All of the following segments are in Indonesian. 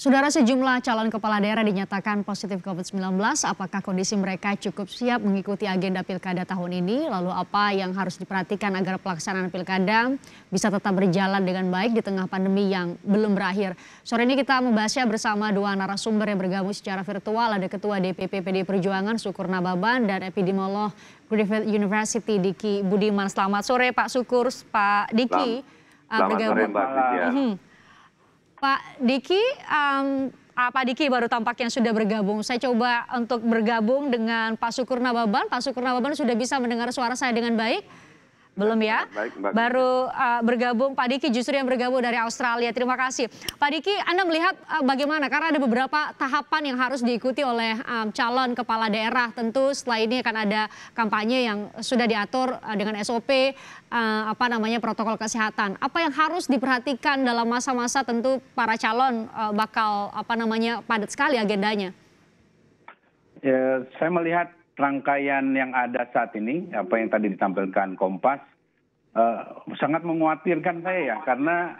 Saudara sejumlah calon kepala daerah dinyatakan positif COVID-19. Apakah kondisi mereka cukup siap mengikuti agenda pilkada tahun ini? Lalu apa yang harus diperhatikan agar pelaksanaan pilkada bisa tetap berjalan dengan baik di tengah pandemi yang belum berakhir? Sore ini kita membahasnya bersama dua narasumber yang bergabung secara virtual. Ada Ketua DPP PD Perjuangan Sukur Nababan dan epidemiolog Griffith University Diki Budiman. Selamat sore Pak Sukur, Pak Diki. Selamat, selamat sore Mbak Diki. Pak Diki, um, Pak Diki baru tampaknya sudah bergabung. Saya coba untuk bergabung dengan Pak Sukur Nababan. Pak Sukur Nababan sudah bisa mendengar suara saya dengan baik. Belum ya? Baik, Mbak. Baru uh, bergabung Pak Diki justru yang bergabung dari Australia. Terima kasih. Pak Diki, Anda melihat uh, bagaimana? Karena ada beberapa tahapan yang harus diikuti oleh um, calon kepala daerah. Tentu setelah ini akan ada kampanye yang sudah diatur uh, dengan SOP uh, apa namanya protokol kesehatan. Apa yang harus diperhatikan dalam masa-masa tentu para calon uh, bakal apa namanya padat sekali agendanya? Ya, saya melihat rangkaian yang ada saat ini, apa yang tadi ditampilkan Kompas, Eh, sangat menguatirkan saya ya karena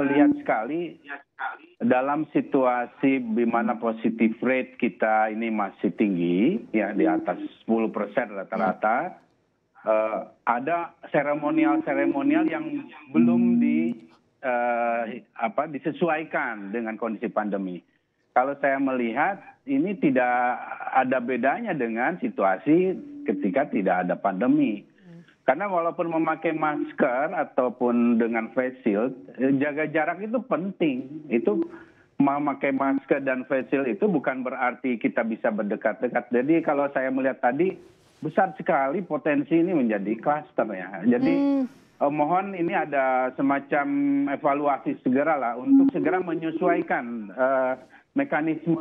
terlihat sekali dalam situasi di mana positif rate kita ini masih tinggi ya di atas 10 persen rata-rata uh, ada seremonial seremonial yang belum di uh, apa disesuaikan dengan kondisi pandemi. Kalau saya melihat ini tidak ada bedanya dengan situasi ketika tidak ada pandemi karena walaupun memakai masker ataupun dengan face shield eh, jaga jarak itu penting itu memakai masker dan face shield itu bukan berarti kita bisa berdekat-dekat jadi kalau saya melihat tadi besar sekali potensi ini menjadi kluster ya jadi hmm eh, mohon ini ada semacam evaluasi segera lah untuk segera menyesuaikan eh, mekanisme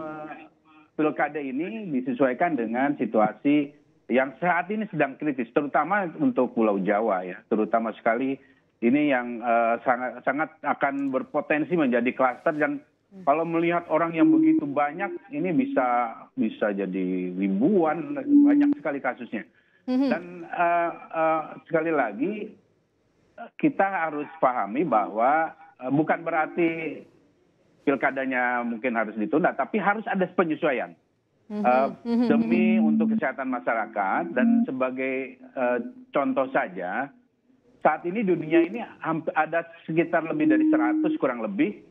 pilkada ini disesuaikan dengan situasi yang saat ini sedang kritis, terutama untuk Pulau Jawa ya, terutama sekali ini yang uh, sangat sangat akan berpotensi menjadi klaster dan kalau melihat orang yang begitu banyak ini bisa bisa jadi ribuan banyak sekali kasusnya mhm. dan uh, uh, sekali lagi kita harus pahami bahwa uh, bukan berarti pilkadanya mungkin harus ditunda tapi harus ada penyesuaian Mm-hmm. Eh, mm-hmm. demi untuk kesehatan masyarakat dan sebagai eh, contoh saja saat ini dunia ini ada sekitar lebih dari seratus kurang lebih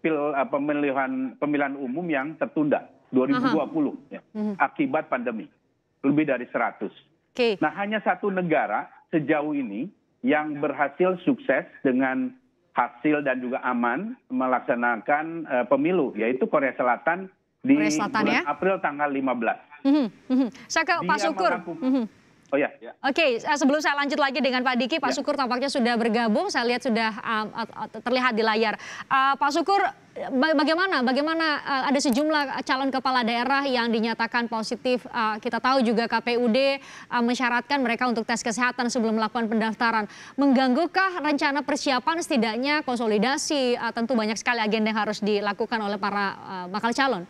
pil eh, pemilihan pemilihan umum yang tertunda 2020 ya, mm-hmm. akibat pandemi lebih dari seratus. Nah hanya satu negara sejauh ini yang berhasil sukses dengan hasil dan juga aman melaksanakan pemilu yaitu Korea Selatan di bulan ya? April tanggal 15. Mm -hmm. Saya ke Pak Syukur. Mm -hmm. Oh ya. ya. Oke, okay, eh, sebelum saya lanjut lagi dengan Pak Diki, Pak ya. Syukur tampaknya sudah bergabung. Saya lihat sudah um, terlihat di layar. Uh, Pak Syukur, bagaimana? Bagaimana uh, ada sejumlah calon kepala daerah yang dinyatakan positif. Uh, kita tahu juga KPUD uh, mensyaratkan mereka untuk tes kesehatan sebelum melakukan pendaftaran. Mengganggukah rencana persiapan setidaknya konsolidasi? Uh, tentu banyak sekali agenda yang harus dilakukan oleh para uh, bakal calon.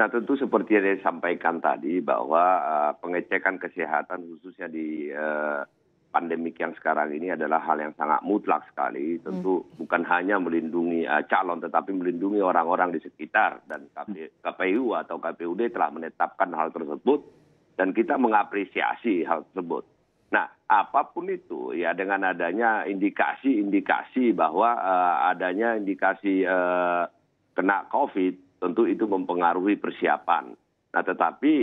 Nah tentu seperti yang disampaikan tadi bahwa uh, pengecekan kesehatan khususnya di uh, pandemik yang sekarang ini adalah hal yang sangat mutlak sekali. Hmm. Tentu hmm. bukan hanya melindungi uh, calon, tetapi melindungi orang-orang di sekitar. Dan hmm. KPU atau KPUD telah menetapkan hal tersebut dan kita mengapresiasi hal tersebut. Nah, apapun itu ya dengan adanya indikasi-indikasi bahwa uh, adanya indikasi uh, kena COVID tentu itu mempengaruhi persiapan. Nah, tetapi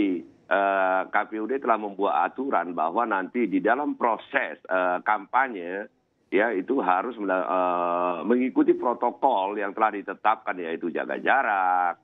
eh, KPUD telah membuat aturan bahwa nanti di dalam proses eh, kampanye ya itu harus eh, mengikuti protokol yang telah ditetapkan yaitu jaga jarak,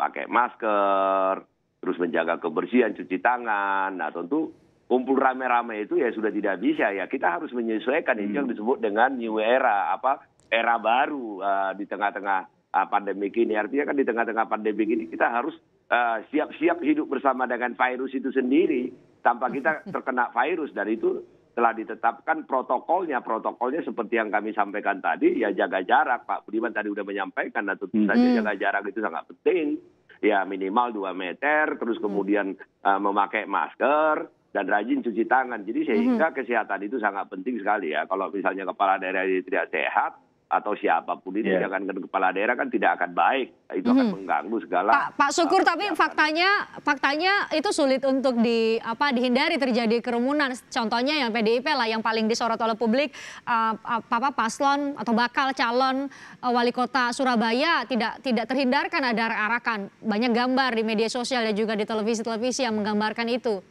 pakai masker, terus menjaga kebersihan, cuci tangan. Nah, tentu kumpul rame-rame itu ya sudah tidak bisa ya. Kita harus menyesuaikan hmm. itu yang disebut dengan new era apa era baru uh, di tengah-tengah Ah, pandemi ini Artinya kan di tengah-tengah pandemi ini kita harus ah, siap-siap uh, hidup bersama dengan virus itu sendiri tanpa kita terkena virus. Dan itu telah ditetapkan protokolnya. Protokolnya seperti yang kami sampaikan tadi, ya jaga jarak. Pak Budiman tadi sudah menyampaikan, nah tentu saja -hmm. jaga jarak itu sangat penting. Ya minimal 2 meter, terus kemudian uh, memakai masker, dan rajin cuci tangan. Jadi hmm. sehingga mm -hmm. kesehatan itu sangat penting sekali ya. Kalau misalnya kepala daerah ini tidak sehat, atau siapapun itu yeah. jangan kepala daerah kan tidak akan baik itu akan hmm. mengganggu segala Pak, Pak Syukur tapi tapi faktanya faktanya itu sulit untuk di apa dihindari terjadi kerumunan contohnya yang PDIP lah yang paling disorot oleh publik uh, apa paslon atau bakal calon uh, wali kota Surabaya tidak tidak terhindarkan ada arakan banyak gambar di media sosial dan juga di televisi-televisi yang menggambarkan itu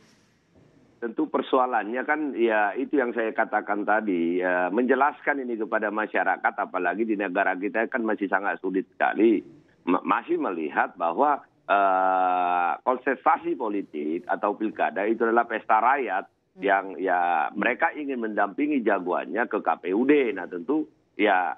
tentu persoalannya kan ya itu yang saya katakan tadi ya, menjelaskan ini kepada masyarakat apalagi di negara kita kan masih sangat sulit sekali masih melihat bahwa uh, konsentrasi politik atau pilkada itu adalah pesta rakyat hmm. yang ya mereka ingin mendampingi jagoannya ke KPUD nah tentu ya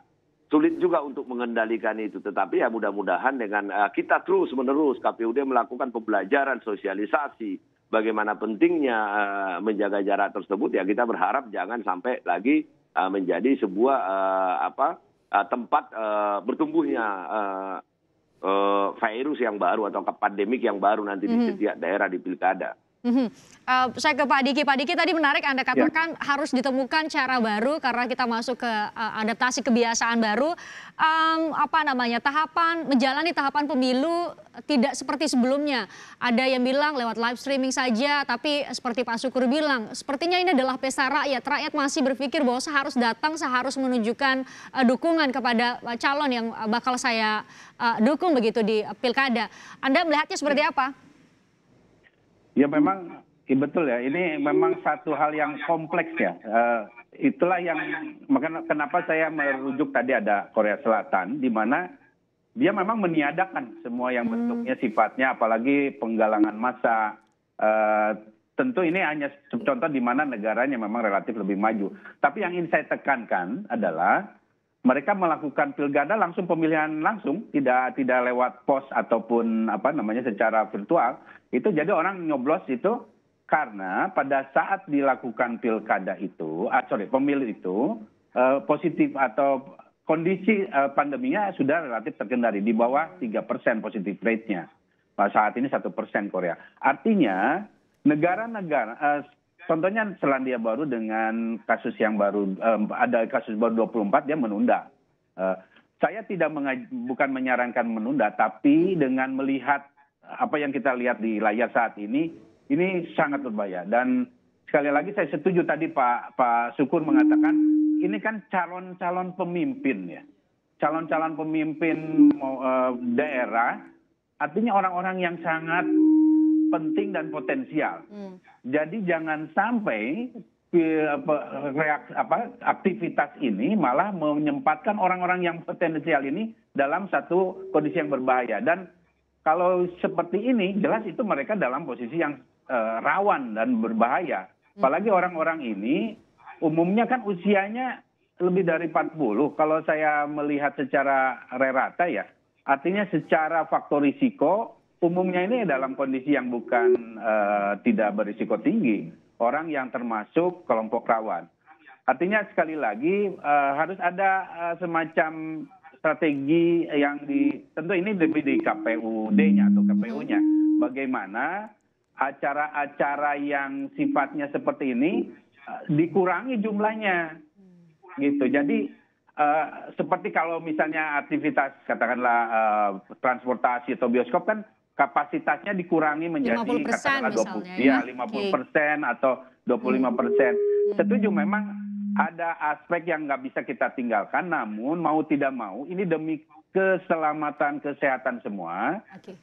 sulit juga untuk mengendalikan itu tetapi ya mudah-mudahan dengan uh, kita terus menerus KPUD melakukan pembelajaran sosialisasi bagaimana pentingnya eh, menjaga jarak tersebut ya kita berharap jangan sampai lagi eh, menjadi sebuah eh, apa tempat bertumbuhnya virus yang baru atau pandemik yang baru nanti di hmm. setiap daerah di pilkada. Mm -hmm. uh, saya ke Pak Diki. Pak Diki tadi menarik Anda ya. katakan ya. harus ditemukan cara baru karena kita masuk ke uh, adaptasi kebiasaan baru. Um, apa namanya tahapan menjalani tahapan pemilu tidak seperti sebelumnya. Ada yang bilang lewat live streaming saja, tapi seperti Pak Sukur bilang, sepertinya ini adalah pesta rakyat. Rakyat masih berpikir bahwa saya harus datang, saya harus menunjukkan uh, dukungan kepada calon yang bakal saya uh, dukung begitu di pilkada. Anda melihatnya seperti ya. apa? ya memang iya, betul ya ini memang satu hal yang kompleks ya eh, itulah yang kenapa saya merujuk tadi ada Korea Selatan di mana dia memang meniadakan semua yang hmm. bentuknya sifatnya apalagi penggalangan massa eh, tentu ini hanya contoh di mana negaranya memang relatif lebih maju tapi yang ingin saya tekankan adalah mereka melakukan pilkada langsung pemilihan langsung tidak tidak lewat pos ataupun apa namanya secara virtual itu jadi orang nyoblos itu karena pada saat dilakukan pilkada itu ah, sorry pemilu itu eh, positif atau kondisi eh, pandeminya sudah relatif terkendali di bawah tiga persen positif rate-nya saat ini satu persen Korea artinya negara-negara eh, Contohnya Selandia Baru dengan kasus yang baru um, ada kasus baru 24 dia menunda. Uh, saya tidak mengaj- bukan menyarankan menunda, tapi dengan melihat apa yang kita lihat di layar saat ini, ini sangat berbahaya. Dan sekali lagi saya setuju tadi Pak Pak Syukur mengatakan ini kan calon-calon pemimpin ya, calon-calon pemimpin uh, daerah, artinya orang-orang yang sangat penting dan potensial. Hmm jadi jangan sampai eh, aktivitas ini malah menyempatkan orang orang yang potensial ini dalam satu kondisi yang berbahaya dan kalau seperti ini jelas itu mereka dalam posisi yang eh, rawan dan berbahaya apalagi orang-orang ini umumnya kan usianya lebih dari 40 kalau saya melihat secara rerata ya artinya secara faktor risiko umumnya ini dalam kondisi yang bukan eh, tidak berisiko tinggi orang yang termasuk kelompok rawan artinya sekali lagi eh, harus ada eh, semacam strategi yang di tentu ini lebih di KPUD-nya atau KPU-nya bagaimana acara-acara yang sifatnya seperti ini dikurangi jumlahnya gitu jadi seperti kalau misalnya aktivitas katakanlah transportasi atau bioskop kan kapasitasnya dikurangi menjadi 50 katakanlah 20 misalnya, ya, 50 ya, persen okay. atau 25 persen. Hmm. Setuju memang ada aspek yang nggak bisa kita tinggalkan, namun mau tidak mau ini demi keselamatan kesehatan semua. Okay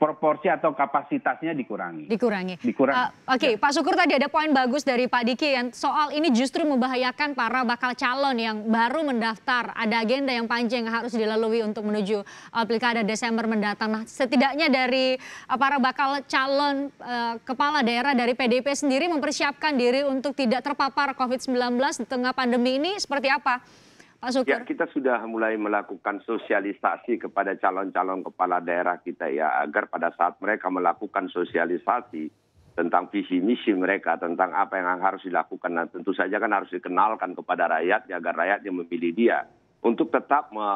proporsi atau kapasitasnya dikurangi. Dikurangi. Dikurangi. Uh, Oke, okay. ya. Pak Syukur tadi ada poin bagus dari Pak Diki yang soal ini justru membahayakan para bakal calon yang baru mendaftar. Ada agenda yang panjang yang harus dilalui untuk menuju uh, pilkada Desember mendatang. Nah, setidaknya dari eh, para bakal calon uh, kepala daerah dari PDP sendiri mempersiapkan diri untuk tidak terpapar COVID-19 di tengah pandemi ini seperti apa? Pak Syukur. Ya, kita sudah mulai melakukan sosialisasi kepada calon-calon kepala daerah kita ya, agar pada saat mereka melakukan sosialisasi tentang visi misi mereka, tentang apa yang harus dilakukan, dan nah, tentu saja kan harus dikenalkan kepada rakyat ya agar rakyatnya memilih dia untuk tetap e,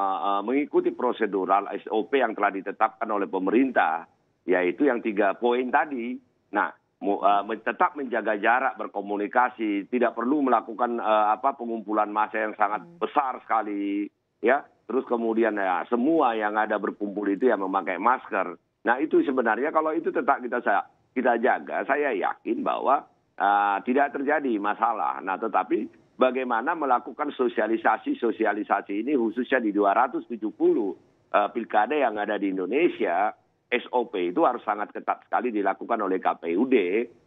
mengikuti prosedural SOP yang telah ditetapkan oleh pemerintah, yaitu yang tiga poin tadi. Nah, Uh, tetap menjaga jarak berkomunikasi, tidak perlu melakukan uh, apa pengumpulan massa yang sangat hmm. besar sekali, ya. Terus kemudian ya semua yang ada berkumpul itu ya memakai masker. Nah itu sebenarnya kalau itu tetap kita kita jaga, saya yakin bahwa uh, tidak terjadi masalah. Nah tetapi bagaimana melakukan sosialisasi sosialisasi ini khususnya di 270 uh, pilkada yang ada di Indonesia sop itu harus sangat ketat sekali dilakukan oleh kpud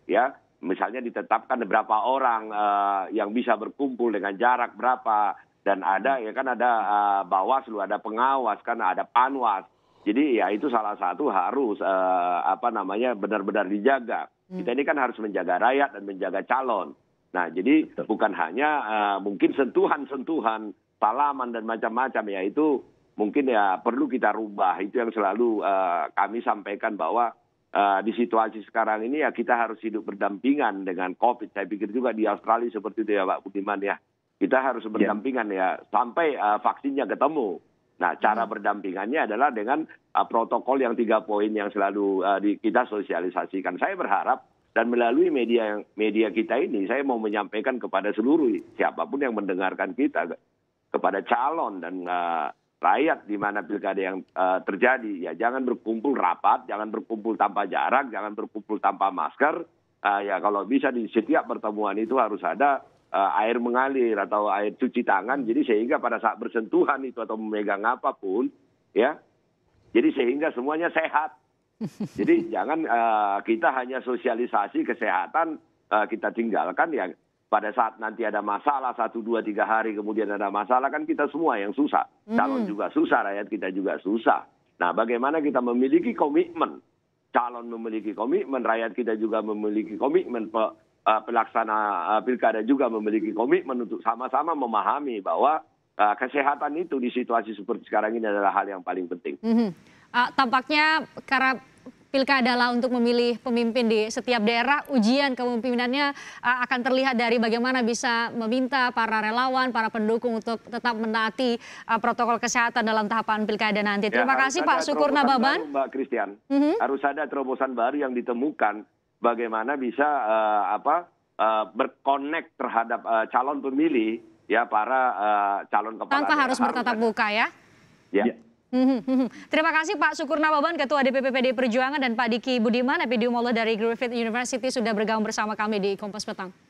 ya misalnya ditetapkan berapa orang eh, yang bisa berkumpul dengan jarak berapa dan ada ya kan ada uh, bawaslu ada pengawas kan ada panwas jadi ya itu salah satu harus uh, apa namanya benar-benar dijaga hmm. kita ini kan harus menjaga rakyat dan menjaga calon nah jadi Betul. bukan hanya uh, mungkin sentuhan-sentuhan salaman dan macam-macam ya itu mungkin ya perlu kita rubah itu yang selalu uh, kami sampaikan bahwa uh, di situasi sekarang ini ya kita harus hidup berdampingan dengan COVID. Saya pikir juga di Australia seperti itu ya Pak Budiman ya. Kita harus ya. berdampingan ya sampai uh, vaksinnya ketemu. Nah, cara hmm. berdampingannya adalah dengan uh, protokol yang tiga poin yang selalu uh, di, kita sosialisasikan. Saya berharap dan melalui media media kita ini, saya mau menyampaikan kepada seluruh siapapun yang mendengarkan kita kepada calon dan uh, rakyat di mana pilkada yang uh, terjadi. Ya jangan berkumpul rapat, jangan berkumpul tanpa jarak, jangan berkumpul tanpa masker. Uh, ya kalau bisa di setiap pertemuan itu harus ada uh, air mengalir atau air cuci tangan. Jadi sehingga pada saat bersentuhan itu atau memegang apapun, ya. Jadi sehingga semuanya sehat. Jadi jangan uh, kita hanya sosialisasi kesehatan uh, kita tinggalkan ya pada saat nanti ada masalah satu dua tiga hari kemudian ada masalah kan kita semua yang susah hmm. calon mm. juga susah rakyat kita juga susah nah bagaimana kita memiliki komitmen calon memiliki komitmen rakyat kita juga memiliki komitmen pe, uh, pelaksana uh, pilkada juga memiliki komitmen untuk sama-sama memahami bahwa uh, kesehatan itu di situasi seperti sekarang ini adalah hal yang paling penting mm -hmm. uh, tampaknya karena pilkada lah untuk memilih pemimpin di setiap daerah. Ujian kepemimpinannya uh, akan terlihat dari bagaimana bisa meminta para relawan, para pendukung untuk tetap menaati uh, protokol kesehatan dalam tahapan pilkada nanti. Terima ya, kasih Pak Sukurna Nababan. Baru, Mbak Christian, mm -hmm. harus ada terobosan baru yang ditemukan bagaimana bisa uh, apa uh, berkonek terhadap uh, calon pemilih ya para uh, calon kepala. Tanpa harus bertatap muka ya. Ya. ya. Mhm, mhm. Terima kasih Pak Sukurna Nababan, Ketua DPP PD Perjuangan dan Pak Diki Budiman, epidemiolog dari Griffith University sudah bergabung bersama kami di Kompas Petang.